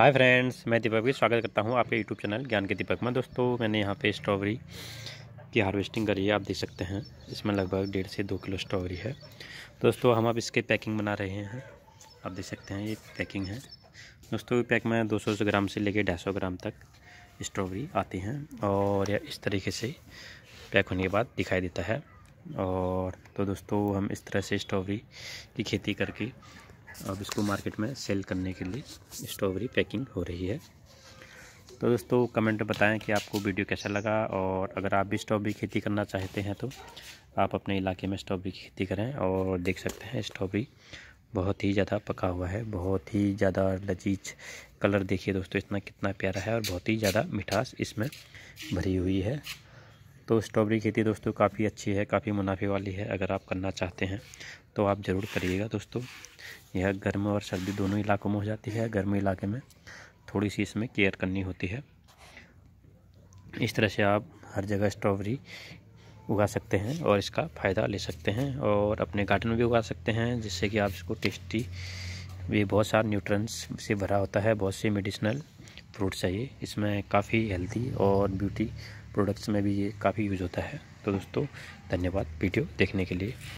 hi friends मैं दीपक भी स्वागत करता हूँ आपके यूट्यूब चैनल ज्ञान के दीपक में दोस्तों मैंने यहाँ पे स्ट्रॉबेरी की हार्वेस्टिंग करी है आप देख सकते हैं इसमें लगभग डेढ़ से दो किलो स्ट्रॉबेरी है दोस्तों हम अब इसके पैकिंग बना रहे हैं आप देख सकते हैं ये पैकिंग है दोस्तों पैक में दो सौ ग्राम से लेकर ढाई सौ ग्राम तक स्ट्रॉबेरी आती हैं और यह इस तरीके से पैक होने के बाद दिखाई देता है और तो दोस्तों हम इस तरह से स्ट्रॉबेरी की खेती करके अब इसको मार्केट में सेल करने के लिए स्ट्रॉबेरी पैकिंग हो रही है तो दोस्तों कमेंट में बताएं कि आपको वीडियो कैसा लगा और अगर आप भी स्ट्रॉबेरी खेती करना चाहते हैं तो आप अपने इलाके में स्ट्रॉबेरी की खेती करें और देख सकते हैं स्ट्रॉबेरी बहुत ही ज़्यादा पका हुआ है बहुत ही ज़्यादा लजीज कलर देखिए दोस्तों इतना कितना प्यारा है और बहुत ही ज़्यादा मिठास इसमें भरी हुई है तो स्ट्रॉबेरी खेती दोस्तों काफ़ी अच्छी है काफ़ी मुनाफे वाली है अगर आप करना चाहते हैं तो आप ज़रूर करिएगा दोस्तों यह गर्म और सर्दी दोनों इलाकों में हो जाती है गर्म इलाके में थोड़ी सी इसमें केयर करनी होती है इस तरह से आप हर जगह स्ट्रॉबेरी उगा सकते हैं और इसका फ़ायदा ले सकते हैं और अपने गार्डन में भी उगा सकते हैं जिससे कि आप इसको टेस्टी ये बहुत सारा न्यूट्रंस से भरा होता है बहुत से मेडिसिनल फ्रूट्स है ये इसमें काफ़ी हेल्दी और ब्यूटी प्रोडक्ट्स में भी ये काफ़ी यूज़ होता है तो दोस्तों धन्यवाद वीडियो देखने के लिए